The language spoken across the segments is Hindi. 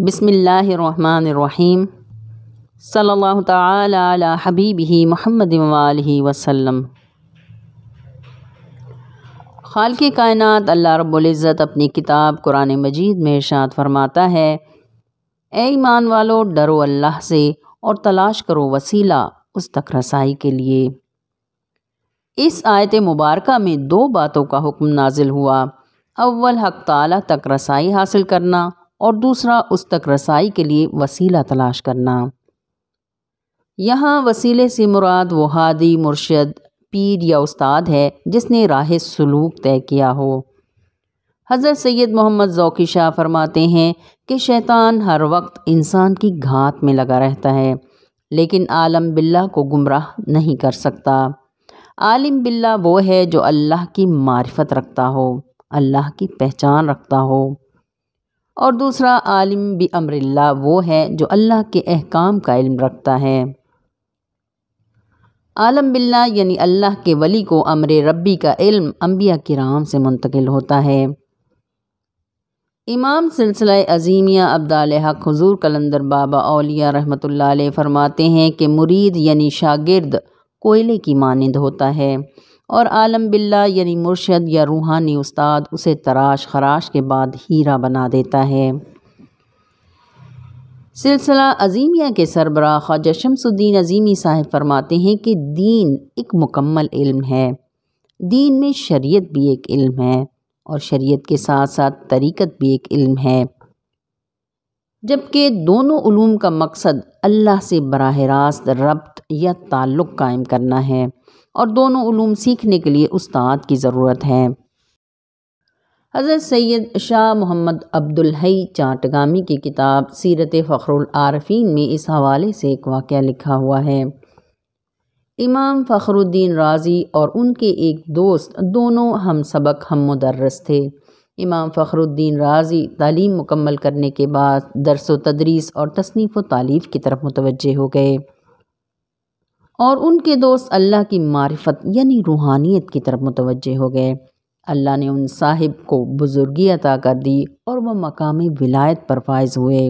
बसमीम सल्ला ताली ही महमद वसम खाल के कायनत अल्लाह रब्ज़त अपनी किताब कुरान मजीद में इर्शाद फरमाता है ऐमान ईमान वालो डरो अल्लाह से और तलाश करो वसीला उस तक रसाई के लिए इस आयत मुबारक में दो बातों का हुक्म नाजिल हुआ अव्वल हक तक रसाई हासिल करना और दूसरा उस तक रसाई के लिए वसीला तलाश करना यहाँ वसीले से मुराद वहादी हादी मुर्शद पीर या उस्ताद है जिसने राह सलूक तय किया हो हज़रत सैयद मोहम्मद ज़ौकी शाह फरमाते हैं कि शैतान हर वक्त इंसान की घात में लगा रहता है लेकिन आलम बिल्ला को गुमराह नहीं कर सकता आलिम बिल्ला वो है जो अल्लाह की मार्फत रखता हो अल्लाह की पहचान रखता हो और दूसरा आलिम भी अमरिल्ला वो है जो अल्लाह के अहकाम का इल्म रखता है आलम बिल्ला यानी अल्लाह के वली को अमर रब्बी का इल्म अम्बिया राम से मुंतकिल होता है इमाम सिलसिला अजीमिया अब्दाल हक हजूर कलंदर बाबा अलिया रहमत फरमाते हैं कि मुरीद यानी शागिर्द कोयले की मानंद होता है और आलम बिल्ला यानी मुर्शद या रूहानी उस्ताद उसे तराश खराश के बाद हीरा बना देता है सिलसिला अजीमिया के सरबरा ख्वाजा शमसुद्दीन अजीमी साहब फरमाते हैं कि दीन एक मुकम्मल इल्म है दीन में शरीयत भी एक इल्म है और शरीयत के साथ साथ तरीक़त भी एक इल्म है जबकि दोनों उलूम का मकसद अल्लाह से बरह रास्त रब्त या ताल्लुक़ कायम करना है और दोनों ूम सीखने के लिए उस्ताद की ज़रूरत है हज़रत सैयद शाह मोहम्मद अब्दुल्हई चाटगामी की किताब सीरत फ़खरुल आरफीन में इस हवाले से एक वाक़ लिखा हुआ है इमाम फ़खरुद्दीन राजी और उनके एक दोस्त दोनों हम सबक हम मदरस थे इमाम फ़खरुद्दीन राजी तालीम मुकम्मल करने के बाद दरस व तदरीस और तसनीफ़ व तालीफ़ की तरफ मुतवजह हो गए और उनके दोस्त अल्लाह की मारफत यानी रूहानियत की तरफ मुतवजह हो गए अल्लाह ने उन साहिब को बुज़ुर्गी अता कर दी और वह मकामी विलायत पर फायज हुए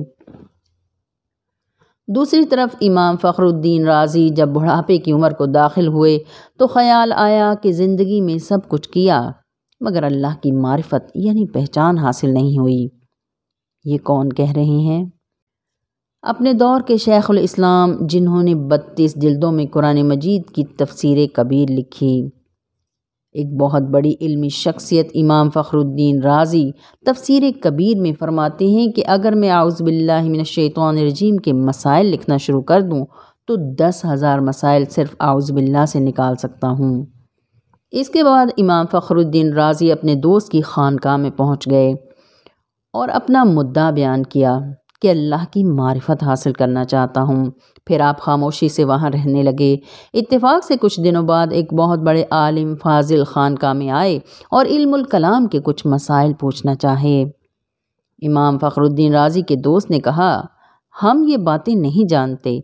दूसरी तरफ इमाम फ़खरुद्दीन राज़ी जब बुढ़ापे की उम्र को दाखिल हुए तो ख्याल आया कि ज़िंदगी में सब कुछ किया मगर अल्लाह की मारफत यानी पहचान हासिल नहीं हुई ये कौन कह रहे हैं अपने दौर के शेख़ुल इस्लाम जिन्होंने बत्तीस जल्दों में कुरान मजीद की तफसीर कबीर लिखी एक बहुत बड़ी इल्मी शख्सियत इमाम फ़खरुद्दीन राज़ी तफसीर कबीर में फ़रमाते हैं कि अगर मैं आउज़बिल्लिमिनशैतवान रजीम के मसाइल लिखना शुरू कर दूँ तो दस हज़ार मसाइल सिर्फ़ आउज़बिल्ला से निकाल सकता हूँ इसके बाद इमाम फ़खरुद्दीन राज़ी अपने दोस्त की खानका में पहुँच गए और अपना मुद्दा बयान किया कि अल्लाह की मारिफत हासिल करना चाहता हूँ फिर आप खामोशी से वहाँ रहने लगे इत्तेफाक से कुछ दिनों बाद एक बहुत बड़े आलिम फाजिल खानका में आए और इल्मुल कलाम के कुछ मसाइल पूछना चाहे इमाम फ़खरुद्दीन राजी के दोस्त ने कहा हम ये बातें नहीं जानते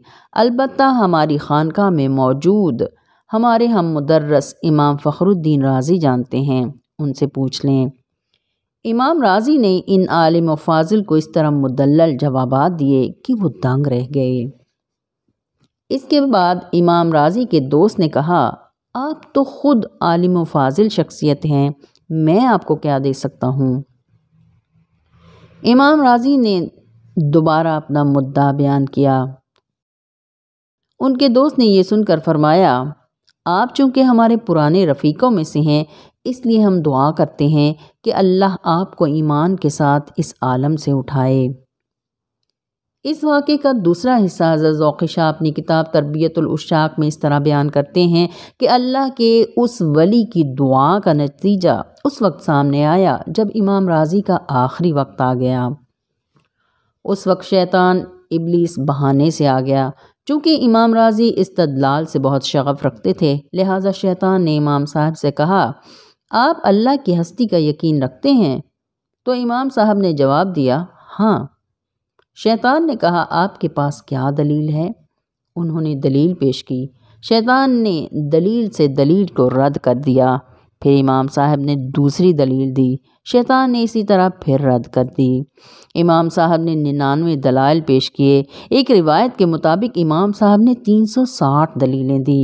अलबत् हमारी खानका में मौजूद हमारे हम मुदर्रस इमाम फ़खरुद्दीन राजी जानते हैं उनसे पूछ लें इमाम राजी ने इन आलिम व फाजिल को इस तरह मुदल जवाब दिए कि वो दंग रह गए इसके बाद इमाम राजी के दोस्त ने कहा आप तो ख़ुद आलिम व फाजिल शख्सियत हैं मैं आपको क्या दे सकता हूँ इमाम राजी ने दोबारा अपना मुद्दा बयान किया उनके दोस्त ने यह सुनकर फरमाया आप चूँकि हमारे पुराने रफ़ीक़ों में से हैं इसलिए हम दुआ करते हैं कि अल्लाह आपको ईमान के साथ इस आलम से उठाए इस वाक़े का दूसरा हिस्सा हज़रत अपनी किताब तरबियतुलशाक में इस तरह बयान करते हैं कि अल्लाह के उस वली की दुआ का नतीजा उस वक्त सामने आया जब इमाम राजी का आखिरी वक्त आ गया उस वक्त शैतान इबलीस बहाने से आ गया चूँकि इमाम राजी इस्तदलाल से बहुत शगफ़ रखते थे लिहाजा शैतान ने इमाम साहब से कहा आप अल्लाह की हस्ती का यकीन रखते हैं तो इमाम साहब ने जवाब दिया हाँ शैतान ने कहा आपके पास क्या दलील है उन्होंने दलील पेश की शैतान ने दलील से दलील को रद्द कर दिया फिर इमाम साहब ने दूसरी दलील दी शैतान ने इसी तरह फिर रद्द कर दी इमाम साहब ने निन्यानवे दलाइल पेश किए एक रिवायत के मुताबिक इमाम साहब ने तीन सौ साठ दलीलें दी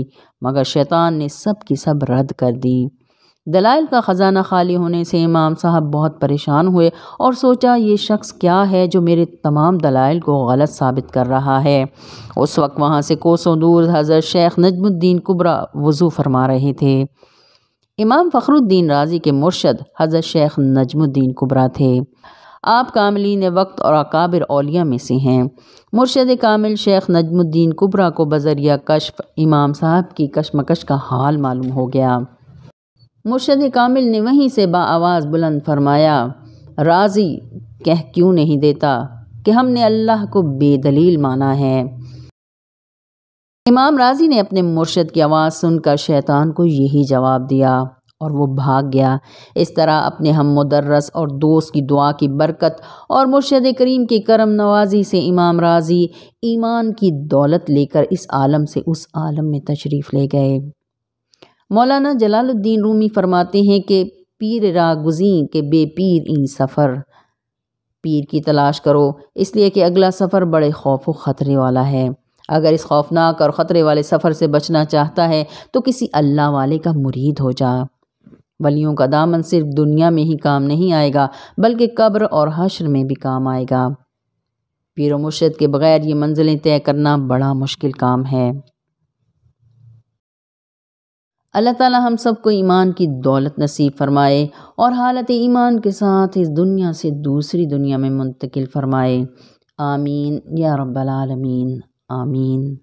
मगर शैतान ने सब की सब रद्द कर दी दलाइल का ख़जाना खाली होने से इमाम साहब बहुत परेशान हुए और सोचा ये शख्स क्या है जो मेरे तमाम दलाइल को गलत साबित कर रहा है उस वक्त वहाँ से कोसों दूर हजर शेख नजमुद्दीन कुबरा वज़ू फरमा रहे थे इमाम फ़खरुद्दीन राजी के मुर्शद हज़रत शेख नजमुद्दीन कुबरा थे आप कामलीन वक्त और अकाबिर अलिया में से हैं मुर्शद कामिल शेख नजमुद्दीन कुबरा को बजरिया कश्फ इमाम साहब की कशमकश का हाल मालूम हो गया मुर्शद कामिल ने वहीं से बाआवाज़ बुलंद फरमाया राज़ी कह क्यों नहीं देता कि हमने अल्लाह को बेदलील माना है इमाम राजी ने अपने मुर्शद की आवाज़ सुनकर शैतान को यही जवाब दिया और वो भाग गया इस तरह अपने हम मुदर्रस और दोस्त की दुआ की बरकत और मुर्शद करीम की करम नवाजी से इमाम राजी ईमान की दौलत लेकर इस आलम से उस आलम में तशरीफ़ ले गए मौलाना जलालुद्दीन रूमी फरमाते हैं कि पीर रागुजी के बेपीर इन सफ़र पीर की तलाश करो इसलिए कि अगला सफ़र बड़े खौफ व ख़तरे वाला है अगर इस खौफनाक और ख़तरे वाले सफ़र से बचना चाहता है तो किसी अल्लाह वाले का मुरीद हो जा वलियों का दामन सिर्फ दुनिया में ही काम नहीं आएगा बल्कि कब्र और हशर में भी काम आएगा पीर मुर्शद के बग़ैर ये मंजिलें तय करना बड़ा मुश्किल काम है अल्लाह ताला हम सबको ईमान की दौलत नसीब फरमाए और हालत ईमान के साथ इस दुनिया से दूसरी दुनिया में मुंतकिल फरमाए आमीन या रब्बल आलमीन Amin.